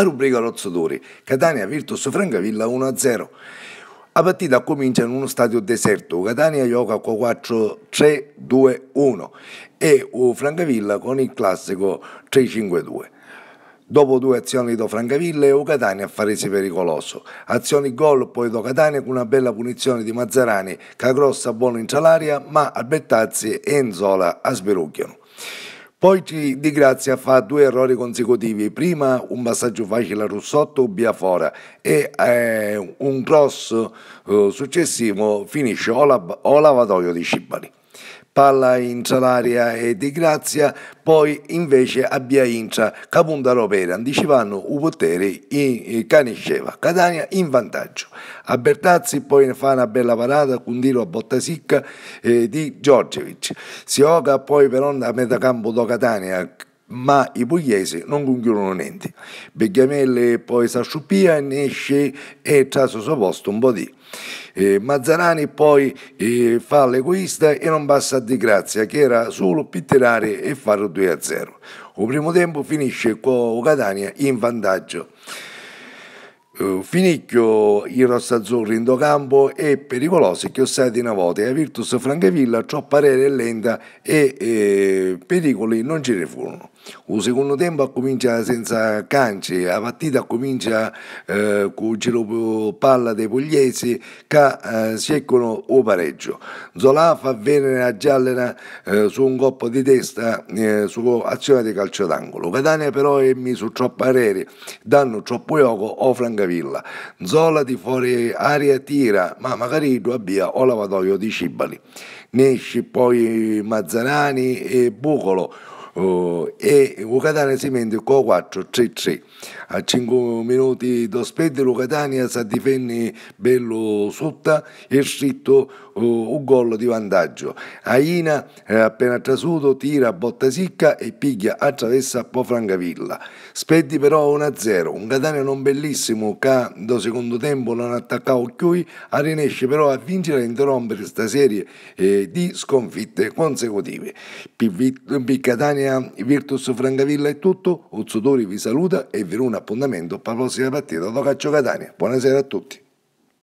a rubrica Rozzodori, Catania Virtus Francavilla 1-0. La partita comincia in uno stadio deserto, Catania gioca con 4-3-2-1 e Francavilla con il classico 3-5-2. Dopo due azioni do Francavilla e Catania a faresi pericoloso. Azioni gol poi do Catania con una bella punizione di Mazzarani, Cagrossa buono in salaria, ma Albertazzi e Enzola a sberucchiano. Poi Di Grazia fa due errori consecutivi, prima un passaggio facile a Russotto Biafora e eh, un cross eh, successivo finisce o, la, o lavatoio di Cibali palla in salaria e di grazia, poi invece abbia incia Capunta Ropera, anticipando i poteri in Canisceva, Catania in vantaggio. A Bertazzi poi fa una bella parata con un tiro a botta sicca eh, di Giorgevic. Si oga poi però a metà campo do Catania ma i pugliesi non concludono niente. Beghiamelle poi s'asciuppia e ne esce e tra il suo posto un po' di. Eh, Mazzarani poi eh, fa l'egoista e non passa a Di Grazia che era solo pitterare e fare 2 a 0. Il primo tempo finisce con Catania in vantaggio. Uh, Finicchio, i rossazzurri in docampo e pericolosi che ossati una avote. La Virtus Francavilla ciò parere lenta e eh, pericoli non ce ne furono. Il secondo tempo comincia senza canci, la partita comincia eh, con il giro palla dei pugliesi che eh, seccono o pareggio. Zola fa venere a Giallena eh, su un colpo di testa eh, su azione di calcio d'angolo. Catania però è messo troppo pareri, danno troppo gioco o Francavilla Villa, Zola di fuori aria tira, ma magari tu abbia o lavatoio di Cibali. Ne esci poi Mazzanani e Bucolo, Oh, e il Catania si mente con 4 3-3 a 5 minuti do spedde il Catania si difende bello sotto e scritto oh, un gol di vantaggio Aina eh, appena trasuto tira a botta sicca e piglia attraversa a po' Francavilla speddi però 1-0 un Catania non bellissimo che do secondo tempo non attaccava più rinesce però a vincere e interrompere questa serie eh, di sconfitte consecutive Piccatania linea Virtus Francavilla è tutto, Uzzutori vi saluta e vi un appuntamento per la prossima partita da Calcio Catania. Buonasera a tutti.